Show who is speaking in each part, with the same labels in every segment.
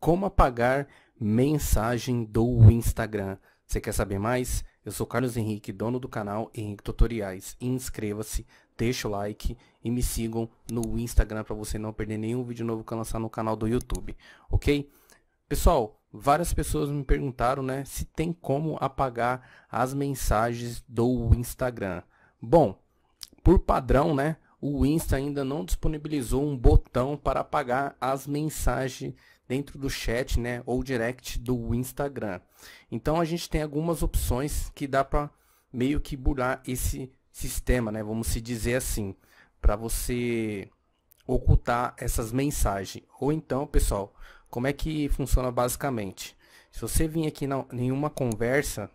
Speaker 1: Como apagar mensagem do Instagram. Você quer saber mais? Eu sou Carlos Henrique, dono do canal Henrique Tutoriais. Inscreva-se, deixa o like e me sigam no Instagram para você não perder nenhum vídeo novo que eu lançar no canal do YouTube, ok? Pessoal, várias pessoas me perguntaram, né, se tem como apagar as mensagens do Instagram. Bom, por padrão, né, o Insta ainda não disponibilizou um botão para apagar as mensagens dentro do chat, né, ou direct do Instagram. Então a gente tem algumas opções que dá para meio que burlar esse sistema, né, vamos se dizer assim, para você ocultar essas mensagens. Ou então, pessoal, como é que funciona basicamente? Se você vir aqui na, em uma conversa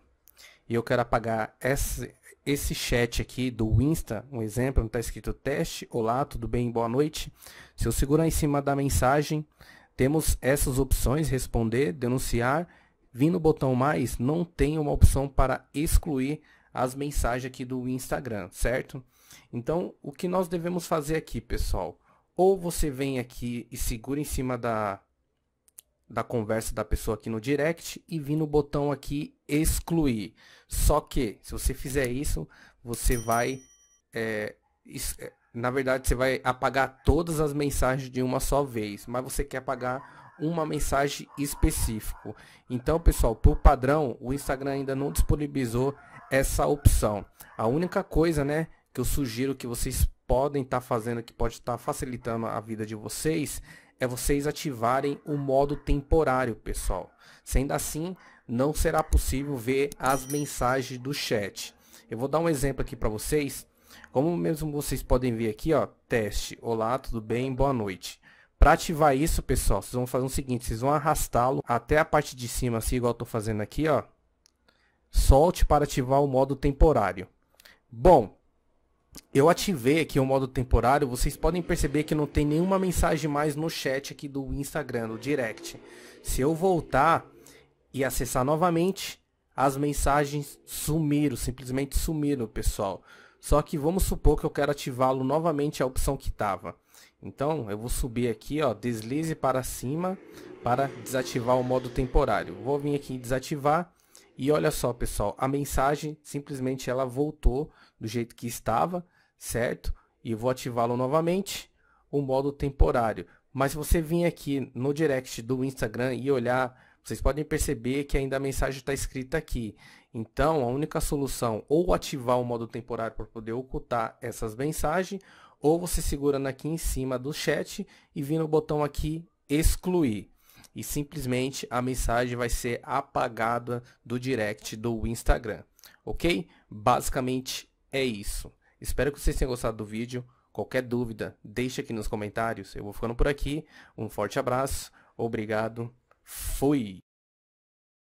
Speaker 1: e eu quero apagar essa, esse chat aqui do Insta, um exemplo, não está escrito teste, olá, tudo bem, boa noite. Se eu segurar em cima da mensagem, temos essas opções, responder, denunciar. Vindo no botão mais, não tem uma opção para excluir as mensagens aqui do Instagram, certo? Então, o que nós devemos fazer aqui, pessoal? Ou você vem aqui e segura em cima da, da conversa da pessoa aqui no direct e vir no botão aqui excluir. Só que, se você fizer isso, você vai é, na verdade, você vai apagar todas as mensagens de uma só vez, mas você quer apagar uma mensagem específica. Então, pessoal, por padrão, o Instagram ainda não disponibilizou essa opção. A única coisa, né, que eu sugiro que vocês podem estar tá fazendo, que pode estar tá facilitando a vida de vocês, é vocês ativarem o modo temporário, pessoal. Sendo assim, não será possível ver as mensagens do chat. Eu vou dar um exemplo aqui para vocês como mesmo vocês podem ver aqui, ó, teste, olá, tudo bem, boa noite. Para ativar isso, pessoal, vocês vão fazer o seguinte, vocês vão arrastá-lo até a parte de cima, assim, igual eu fazendo aqui, ó. Solte para ativar o modo temporário. Bom, eu ativei aqui o modo temporário, vocês podem perceber que não tem nenhuma mensagem mais no chat aqui do Instagram, no direct. Se eu voltar e acessar novamente, as mensagens sumiram, simplesmente sumiram, pessoal. Só que vamos supor que eu quero ativá-lo novamente a opção que estava. Então eu vou subir aqui, ó, deslize para cima para desativar o modo temporário. Vou vir aqui em desativar e olha só pessoal, a mensagem simplesmente ela voltou do jeito que estava, certo? E vou ativá-lo novamente, o modo temporário. Mas se você vir aqui no direct do Instagram e olhar vocês podem perceber que ainda a mensagem está escrita aqui. Então, a única solução, ou ativar o modo temporário para poder ocultar essas mensagens, ou você segurando aqui em cima do chat e vindo no botão aqui excluir. E simplesmente a mensagem vai ser apagada do direct do Instagram. Ok? Basicamente é isso. Espero que vocês tenham gostado do vídeo. Qualquer dúvida, deixa aqui nos comentários. Eu vou ficando por aqui. Um forte abraço. Obrigado Fui!